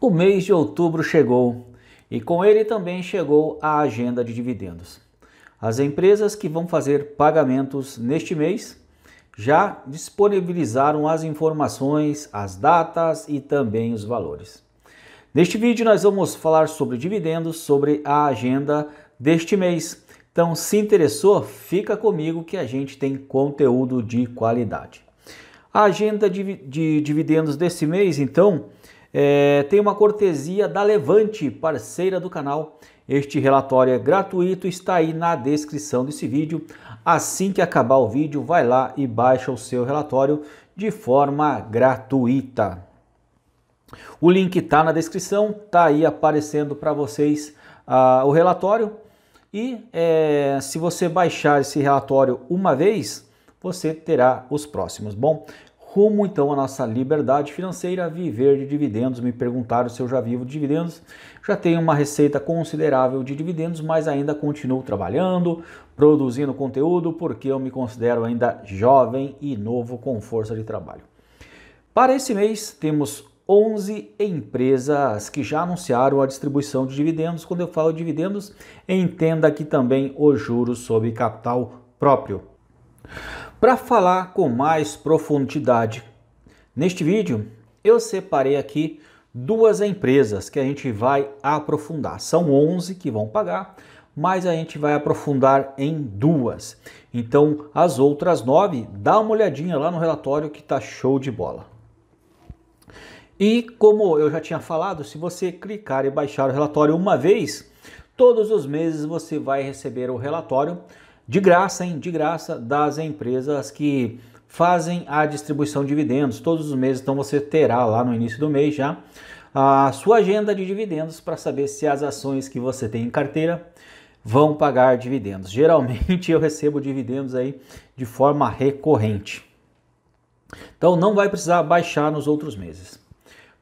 O mês de outubro chegou e com ele também chegou a agenda de dividendos. As empresas que vão fazer pagamentos neste mês já disponibilizaram as informações, as datas e também os valores. Neste vídeo nós vamos falar sobre dividendos, sobre a agenda deste mês. Então, se interessou, fica comigo que a gente tem conteúdo de qualidade. A agenda de, de dividendos desse mês, então, é, tem uma cortesia da Levante, parceira do canal. Este relatório é gratuito, está aí na descrição desse vídeo. Assim que acabar o vídeo, vai lá e baixa o seu relatório de forma gratuita. O link está na descrição, está aí aparecendo para vocês ah, o relatório. E é, se você baixar esse relatório uma vez, você terá os próximos. Bom, como então a nossa liberdade financeira viver de dividendos. Me perguntaram se eu já vivo de dividendos. Já tenho uma receita considerável de dividendos, mas ainda continuo trabalhando, produzindo conteúdo, porque eu me considero ainda jovem e novo com força de trabalho. Para esse mês, temos 11 empresas que já anunciaram a distribuição de dividendos. Quando eu falo dividendos, entenda aqui também os juros sobre capital próprio para falar com mais profundidade. Neste vídeo, eu separei aqui duas empresas que a gente vai aprofundar. São 11 que vão pagar, mas a gente vai aprofundar em duas. Então, as outras nove, dá uma olhadinha lá no relatório que tá show de bola. E como eu já tinha falado, se você clicar e baixar o relatório uma vez, todos os meses você vai receber o relatório de graça, hein? De graça das empresas que fazem a distribuição de dividendos todos os meses. Então você terá lá no início do mês já a sua agenda de dividendos para saber se as ações que você tem em carteira vão pagar dividendos. Geralmente eu recebo dividendos aí de forma recorrente. Então não vai precisar baixar nos outros meses.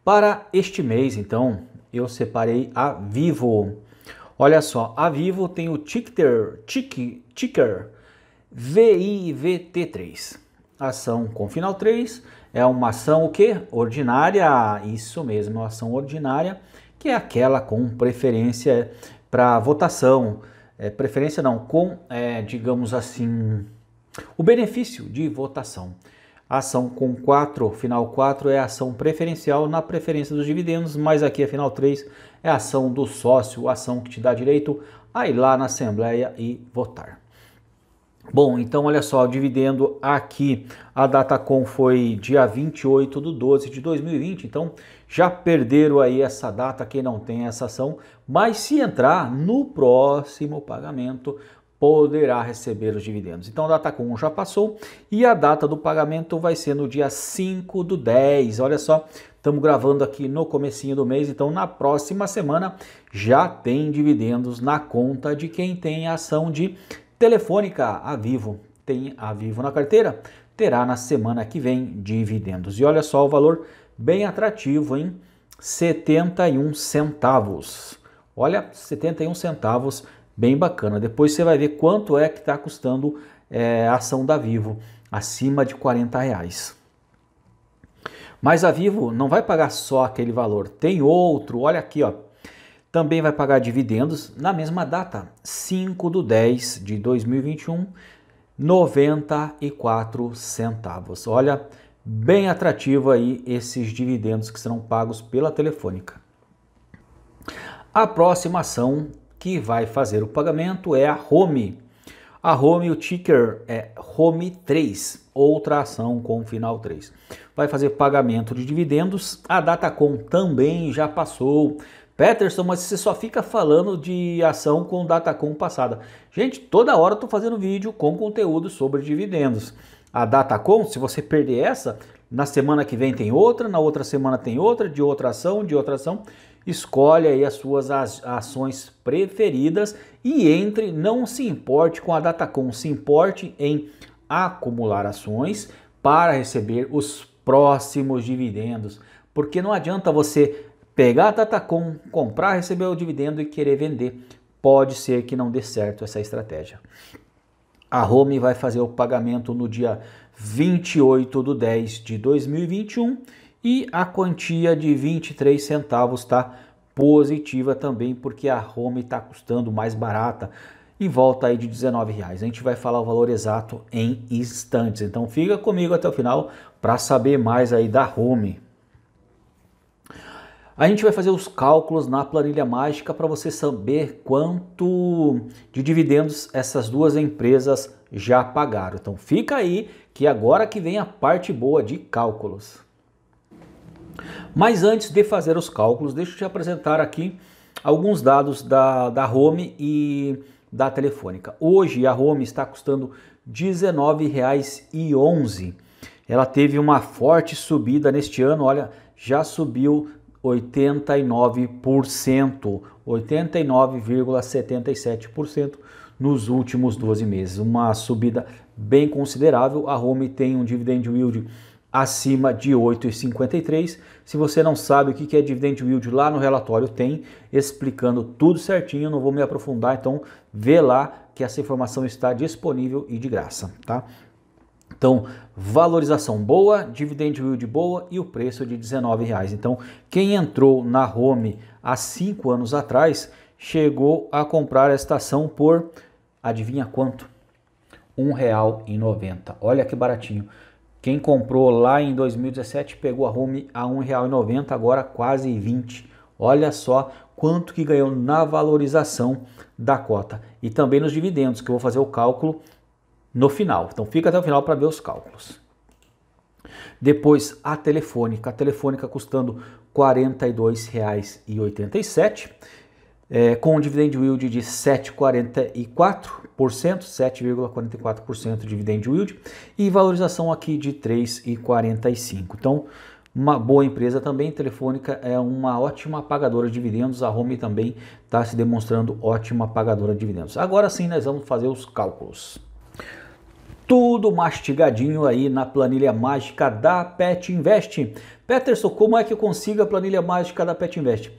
Para este mês, então, eu separei a Vivo. Olha só, a Vivo tem o ticker, tick, ticker VIVT3. Ação com final 3 é uma ação o quê? Ordinária, isso mesmo, ação ordinária, que é aquela com preferência para votação. É, preferência não, com, é, digamos assim, o benefício de votação. Ação com 4, final 4 é ação preferencial na preferência dos dividendos, mas aqui é é a final 3 é ação do sócio, ação que te dá direito a ir lá na Assembleia e votar. Bom, então olha só, o dividendo aqui, a data com foi dia 28 de 12 de 2020, então já perderam aí essa data quem não tem essa ação, mas se entrar no próximo pagamento, poderá receber os dividendos. Então a data comum já passou e a data do pagamento vai ser no dia 5 do 10. Olha só, estamos gravando aqui no comecinho do mês, então na próxima semana já tem dividendos na conta de quem tem ação de Telefônica, a Vivo. Tem a Vivo na carteira, terá na semana que vem dividendos. E olha só o valor bem atrativo, hein? 71 centavos. Olha, 71 centavos bem bacana. Depois você vai ver quanto é que está custando é, a ação da Vivo, acima de 40 reais. Mas a Vivo não vai pagar só aquele valor, tem outro, olha aqui, ó. Também vai pagar dividendos na mesma data, 5 do 10 de 2021, 94 centavos. Olha, bem atrativo aí esses dividendos que serão pagos pela Telefônica. A próxima ação que vai fazer o pagamento é a Home. A Home, o ticker é Home3, outra ação com final 3. Vai fazer pagamento de dividendos. A Datacom também já passou. Peterson, mas você só fica falando de ação com Datacom passada. Gente, toda hora eu tô fazendo vídeo com conteúdo sobre dividendos. A Datacom, se você perder essa, na semana que vem tem outra, na outra semana tem outra, de outra ação, de outra ação. Escolhe aí as suas ações preferidas e entre, não se importe com a Datacom, se importe em acumular ações para receber os próximos dividendos. Porque não adianta você pegar a Datacom, comprar, receber o dividendo e querer vender. Pode ser que não dê certo essa estratégia. A Home vai fazer o pagamento no dia 28 de 10 de 2021 e a quantia de 23 centavos está positiva também, porque a Home está custando mais barata, em volta aí de 19 reais. A gente vai falar o valor exato em instantes, então fica comigo até o final para saber mais aí da Home. A gente vai fazer os cálculos na planilha mágica para você saber quanto de dividendos essas duas empresas já pagaram. Então fica aí que agora que vem a parte boa de cálculos. Mas antes de fazer os cálculos, deixa eu te apresentar aqui alguns dados da, da Home e da Telefônica. Hoje a Home está custando R$ 19,11. Ela teve uma forte subida neste ano, olha, já subiu 89%, 89,77% nos últimos 12 meses. Uma subida bem considerável. A Home tem um dividend yield acima de 8,53. Se você não sabe o que é dividend yield, lá no relatório tem explicando tudo certinho, não vou me aprofundar, então vê lá que essa informação está disponível e de graça, tá? Então, valorização boa, dividend yield boa e o preço de R$19,00. Então, quem entrou na Home há cinco anos atrás, chegou a comprar esta ação por, adivinha quanto? R$ 1,90. Olha que baratinho. Quem comprou lá em 2017 pegou a home a R$ 1,90, agora quase 20. Olha só quanto que ganhou na valorização da cota e também nos dividendos, que eu vou fazer o cálculo no final. Então fica até o final para ver os cálculos. Depois a telefônica, a telefônica custando R$ 42,87 é, com um dividend yield de 7,44%, 7,44% dividend yield e valorização aqui de 3,45%. Então, uma boa empresa também, Telefônica é uma ótima pagadora de dividendos, a Home também está se demonstrando ótima pagadora de dividendos. Agora sim, nós vamos fazer os cálculos tudo mastigadinho aí na planilha mágica da Pet Invest. Peterson, como é que eu consigo a planilha mágica da Pet Invest?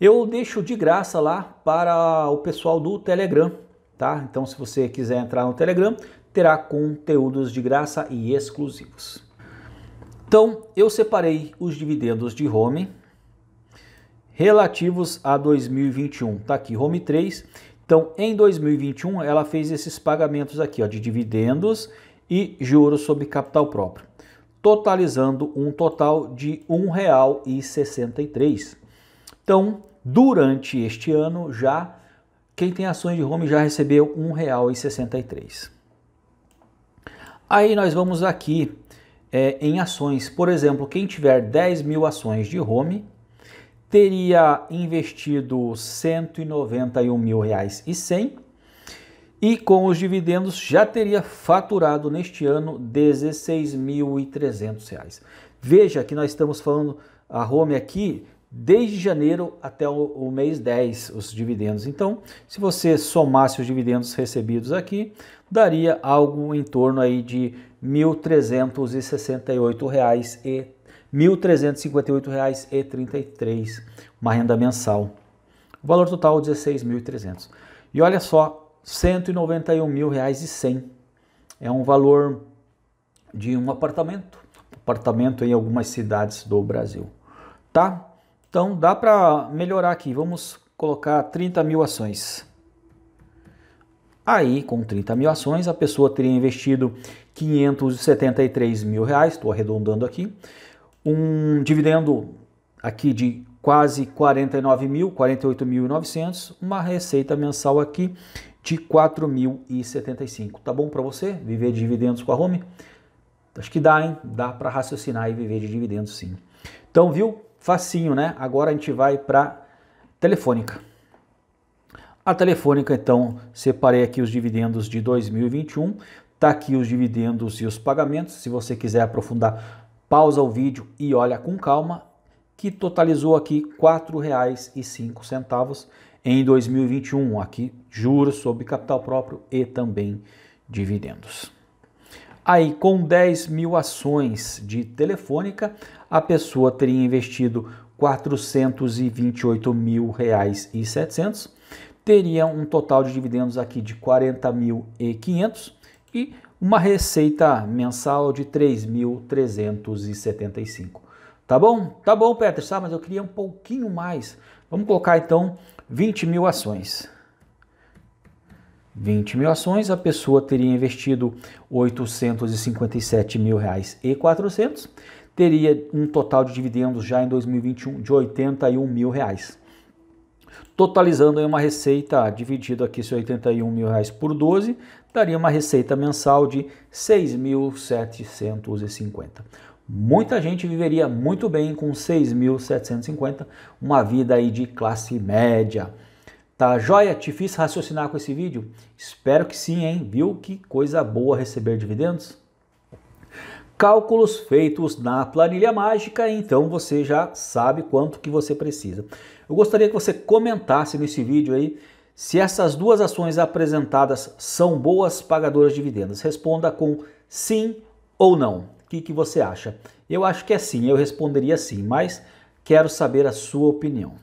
Eu deixo de graça lá para o pessoal do Telegram, tá? Então, se você quiser entrar no Telegram, terá conteúdos de graça e exclusivos. Então, eu separei os dividendos de Home relativos a 2021. Tá aqui Home 3. Então, em 2021, ela fez esses pagamentos aqui, ó, de dividendos e juros sobre capital próprio, totalizando um total de R$ 1,63. Então, durante este ano, já quem tem ações de home já recebeu R$ 1,63. Aí nós vamos aqui é, em ações. Por exemplo, quem tiver 10 mil ações de home teria investido R$ 191.100 e com os dividendos já teria faturado neste ano R$ 16.300. Veja que nós estamos falando, a Home aqui desde janeiro até o, o, mês 10 os dividendos. Então, se você somasse os dividendos recebidos aqui, daria algo em torno aí de R$ 1.368 reais e R$ 1.358,33, uma renda mensal. O valor total R$ 16.300. E olha só, R$ 191.100. É um valor de um apartamento, apartamento em algumas cidades do Brasil, tá? Então dá para melhorar aqui. Vamos colocar 30 mil ações. Aí, com 30 mil ações, a pessoa teria investido 573 mil reais, estou arredondando aqui, um dividendo aqui de quase 49 mil, 48.900, uma receita mensal aqui de 4.075. Tá bom para você viver de dividendos com a Home? Acho que dá, hein? Dá para raciocinar e viver de dividendos sim. Então, viu? facinho, né? Agora a gente vai para Telefônica. A Telefônica, então, separei aqui os dividendos de 2021, tá aqui os dividendos e os pagamentos. Se você quiser aprofundar, pausa o vídeo e olha com calma, que totalizou aqui R$ 4,05 em 2021, aqui juros sobre capital próprio e também dividendos. Aí, com 10 mil ações de telefônica, a pessoa teria investido R$ mil reais e teria um total de dividendos aqui de R$ mil e e uma receita mensal de 3.375. Tá bom? Tá bom, Peter, Mas eu queria um pouquinho mais. Vamos colocar então 20 mil ações. 20 mil ações, a pessoa teria investido 857 mil reais e 400, teria um total de dividendos já em 2021 de 81 mil reais. Totalizando aí uma receita, dividido aqui se 81 mil reais por 12, daria uma receita mensal de 6.750. Muita gente viveria muito bem com 6.750, uma vida aí de classe média. Tá joia? Te fiz raciocinar com esse vídeo? Espero que sim, hein? Viu que coisa boa receber dividendos? Cálculos feitos na planilha mágica, então você já sabe quanto que você precisa. Eu gostaria que você comentasse nesse vídeo aí se essas duas ações apresentadas são boas pagadoras de dividendos. Responda com sim ou não. O que, que você acha? Eu acho que é sim, eu responderia sim, mas quero saber a sua opinião.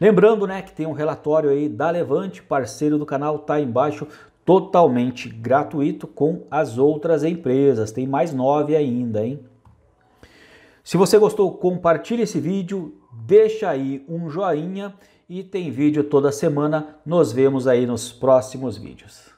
Lembrando, né, que tem um relatório aí da Levante, parceiro do canal, tá aí embaixo, totalmente gratuito com as outras empresas. Tem mais nove ainda, hein? Se você gostou, compartilhe esse vídeo, deixa aí um joinha e tem vídeo toda semana. Nos vemos aí nos próximos vídeos.